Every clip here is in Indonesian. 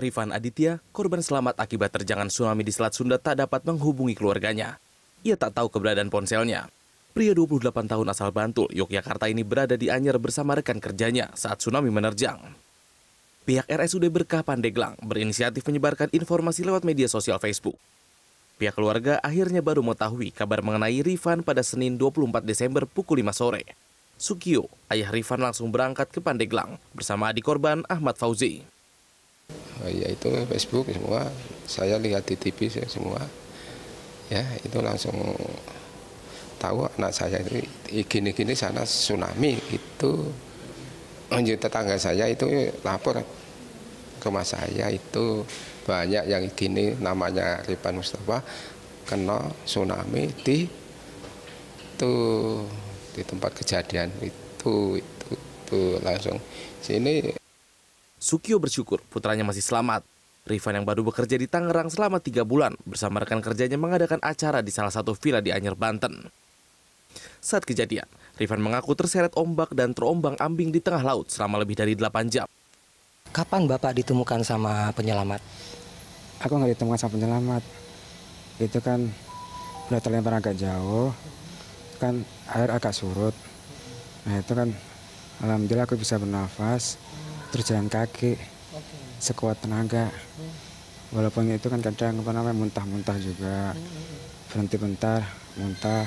Rifan Aditya, korban selamat akibat terjangan tsunami di Selat Sunda tak dapat menghubungi keluarganya. Ia tak tahu keberadaan ponselnya. Pria 28 tahun asal Bantul, Yogyakarta ini berada di Anyer bersama rekan kerjanya saat tsunami menerjang. Pihak RSUD Berkah Pandeglang berinisiatif menyebarkan informasi lewat media sosial Facebook. Pihak keluarga akhirnya baru mengetahui kabar mengenai Rifan pada Senin 24 Desember pukul 5 sore. Sukio, ayah Rifan langsung berangkat ke Pandeglang bersama adik korban Ahmad Fauzi ya itu Facebook semua saya lihat di TV sih semua ya itu langsung tahu anak saya itu gini-gini sana tsunami itu lanjut tetangga saya itu lapor ke rumah saya itu banyak yang gini namanya Ripan Mustafa kena tsunami di itu di tempat kejadian itu itu, itu langsung sini Sukio bersyukur putranya masih selamat. Rifan yang baru bekerja di Tangerang selama tiga bulan bersama rekan kerjanya mengadakan acara di salah satu villa di Anyer, Banten. Saat kejadian, Rifan mengaku terseret ombak dan terombang ambing di tengah laut selama lebih dari 8 jam. Kapan Bapak ditemukan sama penyelamat? Aku nggak ditemukan sama penyelamat. Itu kan udah terlempar agak jauh, kan air agak surut. Nah itu kan alhamdulillah aku bisa bernafas, terus jalan kaki okay. sekuat tenaga hmm. walaupun itu kan kadang apa namanya muntah-muntah juga hmm. berhenti bentar muntah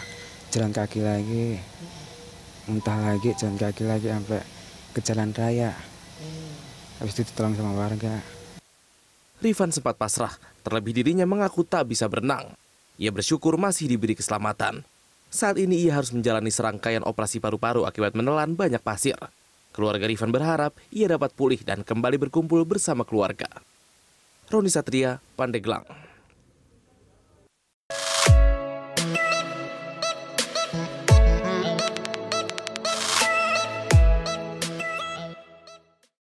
jalan kaki lagi hmm. muntah lagi jalan kaki lagi sampai ke jalan raya hmm. habis itu ditolong sama warga Rifan sempat pasrah, terlebih dirinya mengaku tak bisa berenang. Ia bersyukur masih diberi keselamatan. Saat ini ia harus menjalani serangkaian operasi paru-paru akibat menelan banyak pasir. Keluarga Rifan berharap ia dapat pulih dan kembali berkumpul bersama keluarga. Roni Satria, Pandeglang.